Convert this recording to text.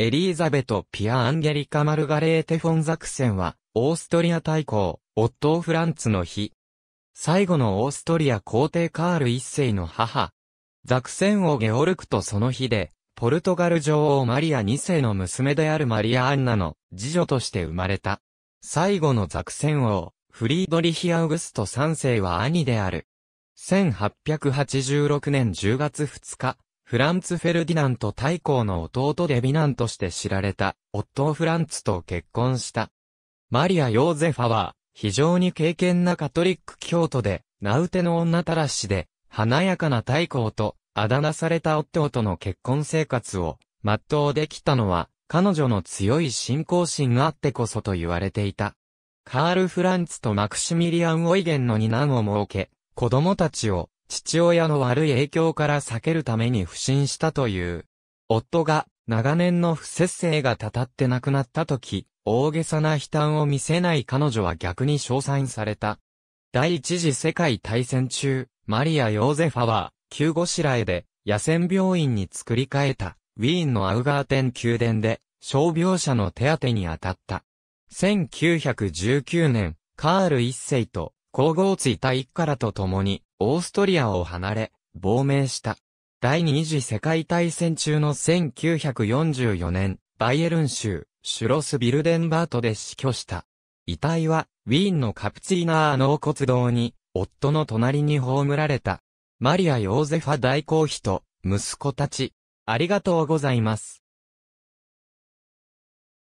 エリーザベト・ピア・アンゲリカ・マルガレーテ・フォンザクセンは、オーストリア大公、オットー・フランツの日。最後のオーストリア皇帝カール一世の母。ザクセン王ゲオルクとその日で、ポルトガル女王マリア2世の娘であるマリア・アンナの次女として生まれた。最後のザクセン王、フリードリヒ・アウグスト3世は兄である。1886年10月2日、フランツ・フェルディナント大公の弟で美男として知られた、オットー・フランツと結婚した。マリア・ヨーゼファは、非常に敬虔なカトリック教徒で、ナウテの女たらしで、華やかな大公と、あだ名された夫との結婚生活を、全うできたのは、彼女の強い信仰心があってこそと言われていた。カール・フランツとマクシミリアン・オイゲンの二男を設け、子供たちを父親の悪い影響から避けるために不審したという。夫が長年の不節制がたたって亡くなった時、大げさな悲嘆を見せない彼女は逆に称賛された。第一次世界大戦中、マリア・ヨーゼファは、救護しらえで、野戦病院に作り変えた、ウィーンのアウガーテン宮殿で、傷病者の手当に当たった。1919年、カール一世と、皇后ついた一からと共に、オーストリアを離れ、亡命した。第二次世界大戦中の1944年、バイエルン州、シュロスビルデンバートで死去した。遺体は、ウィーンのカプチーナー納骨堂に、夫の隣に葬られた。マリア・ヨーゼファ大公妃と、息子たち。ありがとうございます。